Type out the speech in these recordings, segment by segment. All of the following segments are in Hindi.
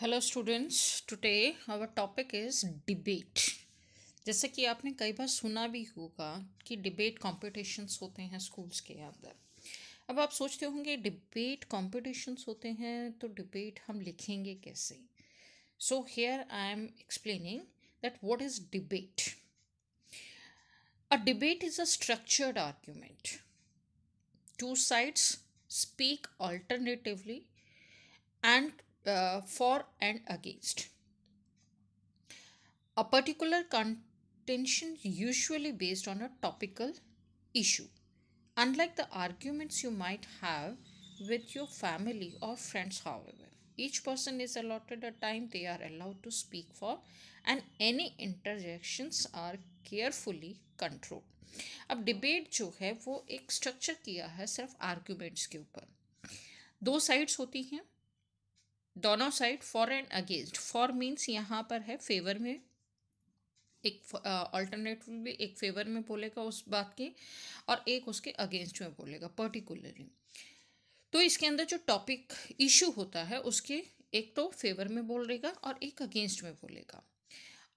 Hello students today our topic is debate जैसे कि आपने कई बार सुना भी होगा कि डिबेट कॉम्पिटिशन्स होते हैं स्कूल्स के अंदर अब आप सोचते होंगे डिबेट कॉम्पिटिशन्स होते हैं तो डिबेट हम लिखेंगे कैसे so here I am explaining that what is debate a debate is a structured argument two sides speak alternatively and uh, for and against. A particular contention usually based on a topical issue. Unlike the arguments you might have with your family or friends, however, each person is allotted a time they are allowed to speak for, and any interjections are carefully controlled. अब डिबेट जो है वो एक स्ट्रक्चर किया है सिर्फ आर्ग्यूमेंट्स के ऊपर दो साइड्स होती हैं दोनों side for and against for means यहाँ पर है फेवर में एक ऑल्टरनेटिव भी एक फेवर में बोलेगा उस बात के और एक उसके अगेंस्ट में बोलेगा पर्टिकुलरली तो इसके अंदर जो टॉपिक इशू होता है उसके एक तो फेवर में बोलेगा और एक अगेंस्ट में बोलेगा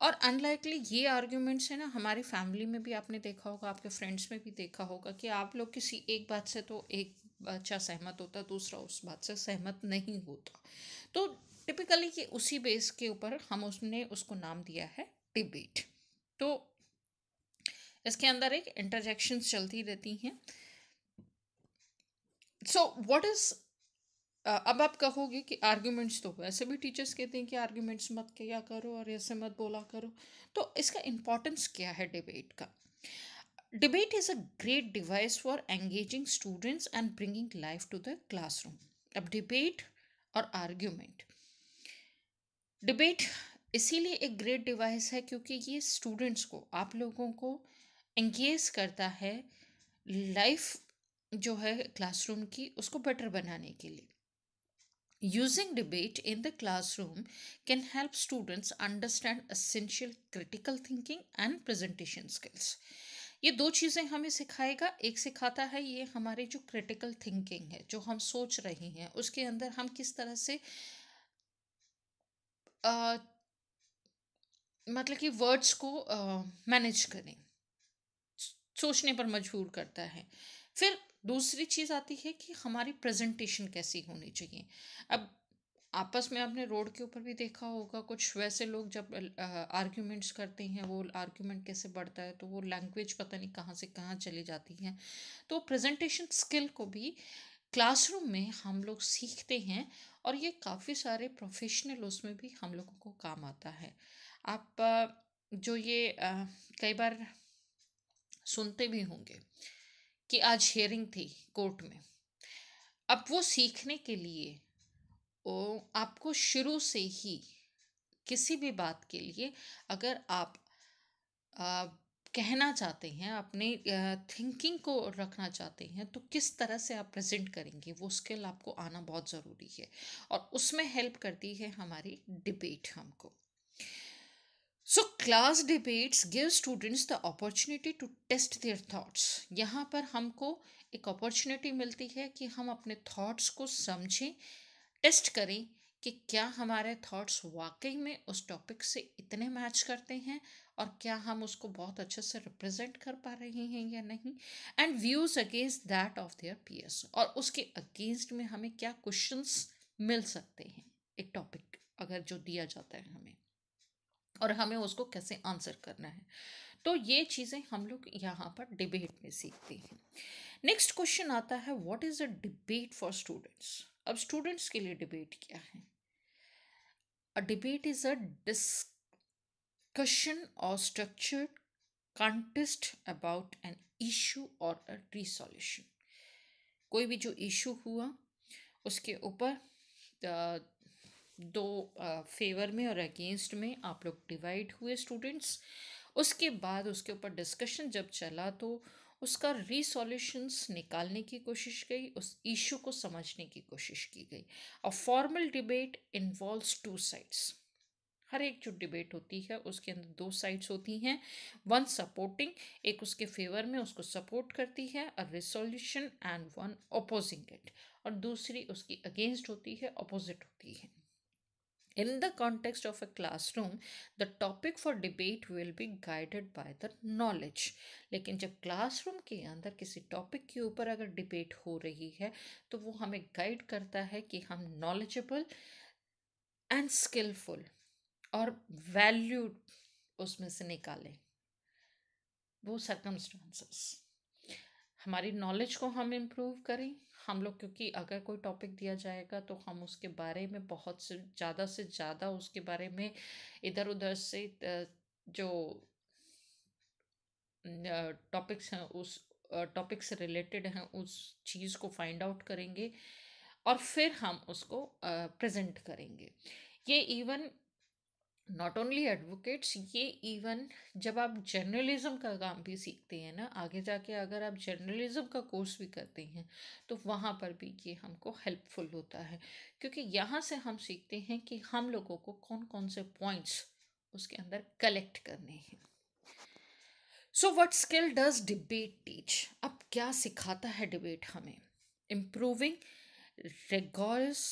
और अनलाइकली ये आर्ग्यूमेंट्स है ना हमारी फैमिली में भी आपने देखा होगा आपके फ्रेंड्स में भी देखा होगा कि आप लोग किसी एक बात से तो एक बच्चा सहमत होता दूसरा उस बात से सहमत नहीं होता तो टिपिकली ये उसी बेस के ऊपर हम उसने उसको नाम दिया है डिबेट तो इसके अंदर एक इंटरजेक्शंस चलती रहती हैं सो व्हाट इज़ अब आप कहोगे कि आर्ग्यूमेंट्स तो वैसे भी टीचर्स कहते हैं कि आर्ग्यूमेंट्स मत किया करो और ऐसे मत बोला करो तो इसका इम्पोर्टेंस क्या है डिबेट का debate is a great device for engaging students and bringing life to the classroom. अब डिबेट और आर्ग्यूमेंट डिबेट इसीलिए एक ग्रेट डिवाइस है क्योंकि ये स्टूडेंट्स को आप लोगों को एंगेज करता है लाइफ जो है क्लासरूम की उसको बेटर बनाने के लिए यूजिंग डिबेट इन the classroom can help students understand essential critical thinking and presentation skills ये दो चीज़ें हमें सिखाएगा एक सिखाता है ये हमारे जो क्रिटिकल थिंकिंग है जो हम सोच रहे हैं उसके अंदर हम किस तरह से आ, मतलब कि वर्ड्स को मैनेज करें सोचने पर मजबूर करता है फिर दूसरी चीज़ आती है कि हमारी प्रेजेंटेशन कैसी होनी चाहिए अब आपस में आपने रोड के ऊपर भी देखा होगा कुछ वैसे लोग जब आर्ग्यूमेंट्स करते हैं वो आर्ग्यूमेंट कैसे बढ़ता है तो वो लैंग्वेज पता नहीं कहाँ से कहाँ चली जाती है तो प्रेजेंटेशन स्किल को भी क्लासरूम में हम लोग सीखते हैं और ये काफ़ी सारे प्रोफेशनल उसमें भी हम लोगों को काम आता है आप जो ये कई बार सुनते भी होंगे कि आज हेयरिंग थी कोर्ट में अब वो सीखने के लिए आपको शुरू से ही किसी भी बात के लिए अगर आप आ, कहना चाहते हैं अपने थिंकिंग को रखना चाहते हैं तो किस तरह से आप प्रेजेंट करेंगे वो स्किल आपको आना बहुत ज़रूरी है और उसमें हेल्प करती है हमारी डिबेट हमको so class debates give students the opportunity to test their thoughts यहाँ पर हमको एक अपॉर्चुनिटी मिलती है कि हम अपने थॉट्स को समझें टेस्ट करें कि क्या हमारे थॉट्स वाकई में उस टॉपिक से इतने मैच करते हैं और क्या हम उसको बहुत अच्छे से रिप्रेजेंट कर पा रहे हैं या नहीं and views against that of their peers और उसके अगेंस्ट में हमें क्या क्वेश्चंस मिल सकते हैं एक टॉपिक अगर जो दिया जाता है हमें और हमें उसको कैसे आंसर करना है तो ये चीज़ें हम लोग यहाँ पर डिबेट में सीखते हैं नेक्स्ट क्वेश्चन आता है what is a debate for students अब स्टूडेंट्स के लिए डिबेट क्या है a debate is a discussion or structured contest about an issue or a resolution कोई भी जो इशू हुआ उसके ऊपर दो फेवर में और अगेंस्ट में आप लोग डिवाइड हुए स्टूडेंट्स उसके बाद उसके ऊपर डिस्कशन जब चला तो उसका रीसॉल्यूशंस निकालने की कोशिश की उस इशू को समझने की कोशिश की गई और formal debate involve two sides हर एक जो डिबेट होती है उसके अंदर दो साइड्स होती हैं वन सपोर्टिंग एक उसके फेवर में उसको सपोर्ट करती है a resolution and one opposing it और दूसरी उसकी अगेंस्ट होती है अपोजिट होती है In the context of a classroom, the topic for debate will be guided by the knowledge. लेकिन जब क्लासरूम के अंदर किसी टॉपिक के ऊपर अगर डिबेट हो रही है तो वो हमें गाइड करता है कि हम नॉलेजेबल एंड स्किलफुल और वैल्यूड उसमें से निकालें वो सर्कमस्टांसेस हमारी नॉलेज को हम इम्प्रूव करें हम लोग क्योंकि अगर कोई टॉपिक दिया जाएगा तो हम उसके बारे में बहुत से ज़्यादा से ज़्यादा उसके बारे में इधर उधर से जो टॉपिक्स हैं उस टॉपिक से रिलेटेड हैं उस चीज़ को फाइंड आउट करेंगे और फिर हम उसको प्रेजेंट करेंगे ये इवन नॉट ओनली एडवोकेट्स ये इवन जब आप जर्नलिज्म का काम भी सीखते हैं ना आगे जाके अगर आप जर्नलिज्म का कोर्स भी करते हैं तो वहाँ पर भी ये हमको हेल्पफुल होता है क्योंकि यहाँ से हम सीखते हैं कि हम लोगों को कौन कौन से पॉइंट्स उसके अंदर कलेक्ट करने हैं so what skill does debate teach अब क्या सिखाता है डिबेट हमें improving rigorous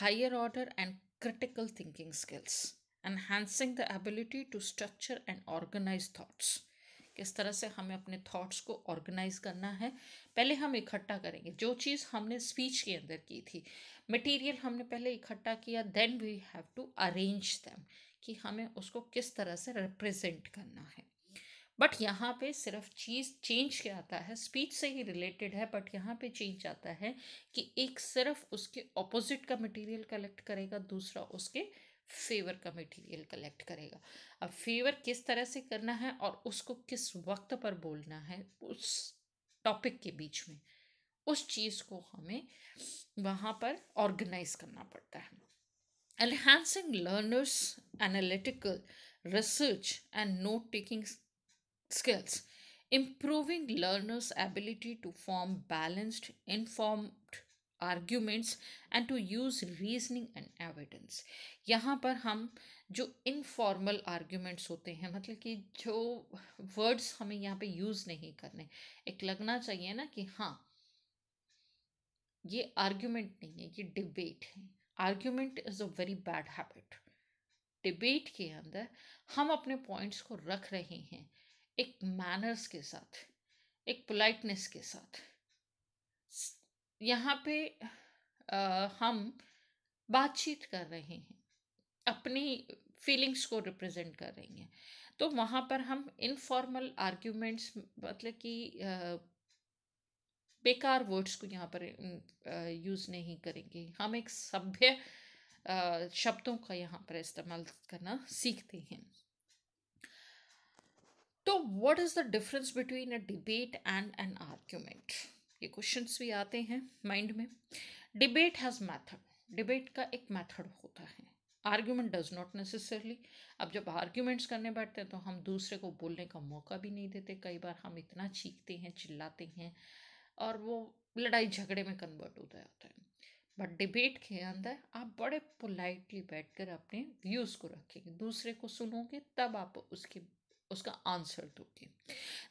higher order and critical thinking skills enhancing the ability to structure and organise thoughts किस तरह से हमें अपने थाट्स को ऑर्गेनाइज करना है पहले हम इकट्ठा करेंगे जो चीज़ हमने स्पीच के अंदर की थी मटीरियल हमने पहले इकट्ठा किया then we have to arrange them कि हमें उसको किस तरह से रिप्रेजेंट करना है बट यहाँ पे सिर्फ चीज़ चेंज क्या आता है स्पीच से ही रिलेटेड है बट यहाँ पे चेंज आता है कि एक सिर्फ उसके ऑपोजिट का मटेरियल कलेक्ट करेगा दूसरा उसके फेवर का मटेरियल कलेक्ट करेगा अब फेवर किस तरह से करना है और उसको किस वक्त पर बोलना है उस टॉपिक के बीच में उस चीज़ को हमें वहाँ पर ऑर्गेनाइज करना पड़ता है enhancing learners analytical research and note taking skills improving learners ability to form balanced inform arguments and to use reasoning and evidence यहाँ पर हम जो इनफॉर्मल आर्ग्यूमेंट्स होते हैं मतलब कि जो वर्ड्स हमें यहाँ पे यूज़ नहीं करने एक लगना चाहिए ना कि हाँ ये आर्ग्यूमेंट नहीं है ये डिबेट है argument is a very bad habit debate के अंदर हम अपने पॉइंट्स को रख रहे हैं एक मैनर्स के साथ एक पोलाइटनेस के साथ यहाँ पे आ, हम बातचीत कर रहे हैं अपनी फीलिंग्स को रिप्रेजेंट कर रही हैं तो वहाँ पर हम इनफॉर्मल आर्ग्यूमेंट्स मतलब कि बेकार वर्ड्स को यहाँ पर यूज़ नहीं करेंगे हम एक सभ्य शब्दों का यहाँ पर इस्तेमाल करना सीखते हैं तो what is the difference between a debate and an argument ये क्वेश्चंस भी आते हैं माइंड में डिबेट हैज़ मेथड डिबेट का एक मेथड होता है आर्ग्यूमेंट डज नॉट नेसेसरली अब जब आर्ग्यूमेंट्स करने बैठते हैं तो हम दूसरे को बोलने का मौका भी नहीं देते कई बार हम इतना चीखते हैं चिल्लाते हैं और वो लड़ाई झगड़े में कन्वर्ट होता जाता है बट डिबेट के अंदर आप बड़े पोलाइटली बैठ कर अपने व्यूज़ को रखेंगे दूसरे को सुनोगे तब आप उसके उसका आंसर दोगे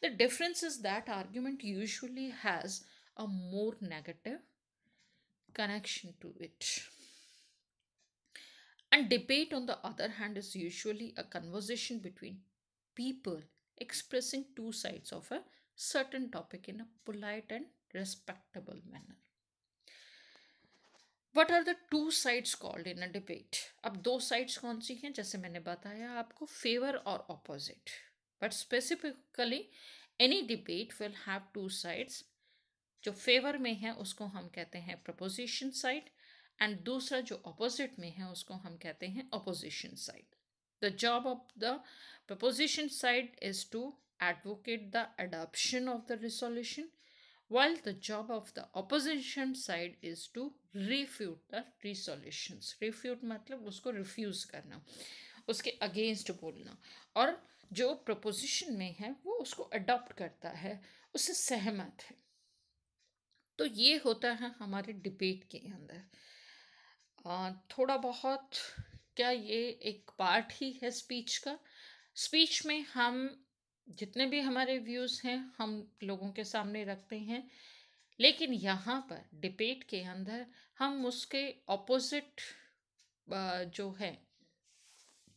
the difference is that argument usually has a more negative connection to it. And debate, on the other hand, is usually a conversation between people expressing two sides of a certain topic in a polite and respectable manner. What are the two sides called in a debate? Ab do sides konsi hain jaise maine bataya aapko favor or opposite. But specifically any debate will have two sides जो फेवर में है उसको हम कहते हैं प्रपोजिशन साइड एंड दूसरा जो अपोजिट में है उसको हम कहते हैं opposition side the job of the proposition side is to advocate the adoption of the resolution while the job of the opposition side is to refute the resolution refute मतलब उसको रिफ्यूज करना उसके अगेंस्ट बोलना और जो प्रपोजिशन में है वो उसको अडॉप्ट करता है उससे सहमत है तो ये होता है हमारे डिबेट के अंदर थोड़ा बहुत क्या ये एक पार्ट ही है स्पीच का स्पीच में हम जितने भी हमारे व्यूज़ हैं हम लोगों के सामने रखते हैं लेकिन यहाँ पर डिबेट के अंदर हम उसके ऑपोजिट जो है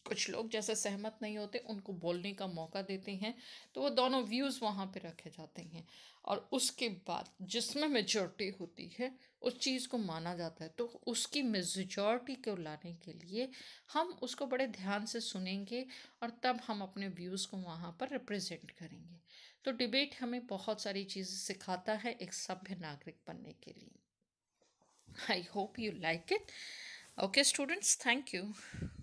कुछ लोग जैसे सहमत नहीं होते उनको बोलने का मौका देते हैं तो वो दोनों व्यूज़ वहाँ पे रखे जाते हैं और उसके बाद जिसमें मेजोरिटी होती है उस चीज़ को माना जाता है तो उसकी मेजोरिटी को लाने के लिए हम उसको बड़े ध्यान से सुनेंगे और तब हम अपने व्यूज़ को वहाँ पर रिप्रेजेंट करेंगे तो डिबेट हमें बहुत सारी चीज़ें सिखाता है एक सभ्य नागरिक बनने के लिए I hope you like it okay students thank you